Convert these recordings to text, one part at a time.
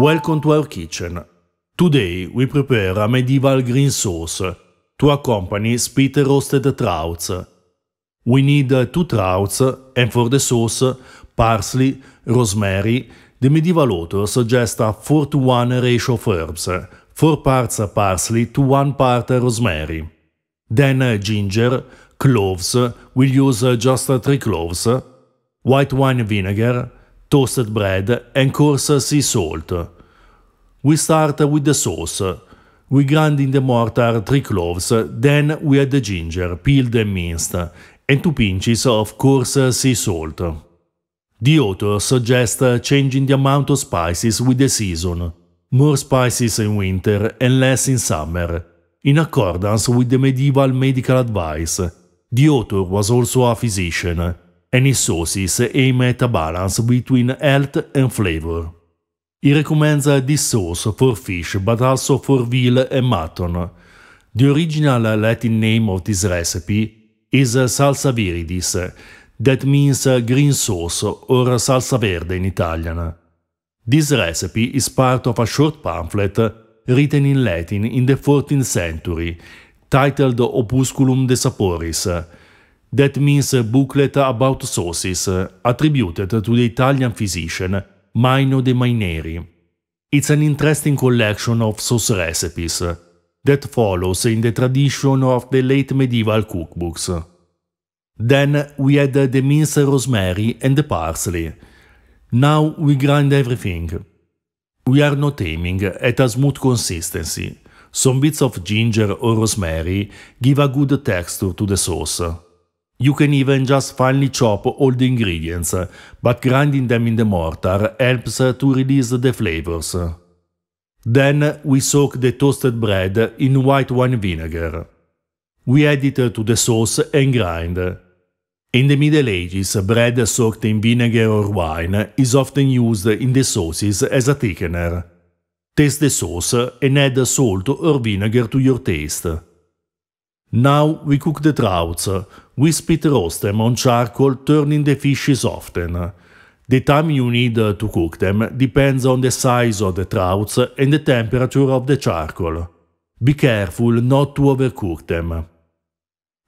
Welcome to our kitchen. Today we prepare a medieval green sauce to accompany spit roasted trouts. We need uh, two trouts and for the sauce, parsley, rosemary, the medieval author suggests a 4 to 1 ratio of herbs, 4 parts parsley to 1 part rosemary. Then uh, ginger, cloves, we'll use uh, just 3 cloves, white wine vinegar, toasted bread, and coarse sea salt. We start with the sauce. We grind in the mortar three cloves, then we add the ginger, peeled and minced, and two pinches of coarse sea salt. The author suggests changing the amount of spices with the season, more spices in winter and less in summer, in accordance with the medieval medical advice. The author was also a physician, any sources aim at a balance between health and flavor. He recommends this sauce for fish but also for veal and mutton. The original Latin name of this recipe is salsa viridis, that means green sauce or salsa verde in Italian. This recipe is part of a short pamphlet written in Latin in the 14th century, titled Opusculum de Saporis, That means a booklet about sources uh, attributed to the Italian physician Maino de Maineri. It's an interesting collection of sauce recipes uh, that follows in the tradition of the late medieval cookbooks. Then we add the minced rosemary and the parsley. Now we grind everything. We are not aiming at a smooth consistency. Some bits of ginger or rosemary give a good texture to the sauce. You can even just finely chop all the ingredients, but grinding them in the mortar helps to release the flavors. Then we soak the toasted bread in white wine vinegar. We add it to the sauce and grind. In the Middle Ages, bread soaked in vinegar or wine is often used in the sauces as a thickener. Taste the sauce and add salt or vinegar to your taste. Now we cook the trouts. We spit roast them on charcoal, turning the fishes often. The time you need to cook them depends on the size of the trouts and the temperature of the charcoal. Be careful not to overcook them.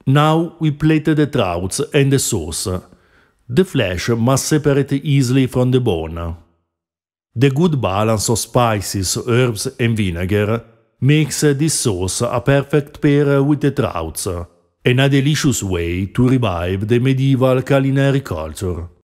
Now we plate the trouts and the sauce. The flesh must separate easily from the bone. The good balance of spices, herbs and vinegar makes this sauce a perfect pair with the trouts, and a delicious way to revive the medieval culinary culture.